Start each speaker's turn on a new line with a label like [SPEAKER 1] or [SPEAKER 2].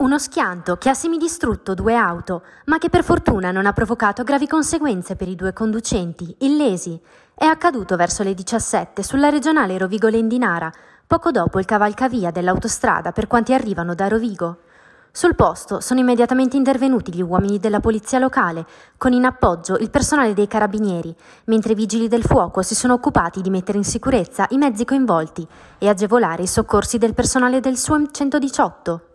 [SPEAKER 1] Uno schianto che ha semidistrutto due auto, ma che per fortuna non ha provocato gravi conseguenze per i due conducenti, illesi. È accaduto verso le 17 sulla regionale Rovigo-Lendinara, poco dopo il cavalcavia dell'autostrada per quanti arrivano da Rovigo. Sul posto sono immediatamente intervenuti gli uomini della polizia locale, con in appoggio il personale dei carabinieri, mentre i vigili del fuoco si sono occupati di mettere in sicurezza i mezzi coinvolti e agevolare i soccorsi del personale del SUEM 118.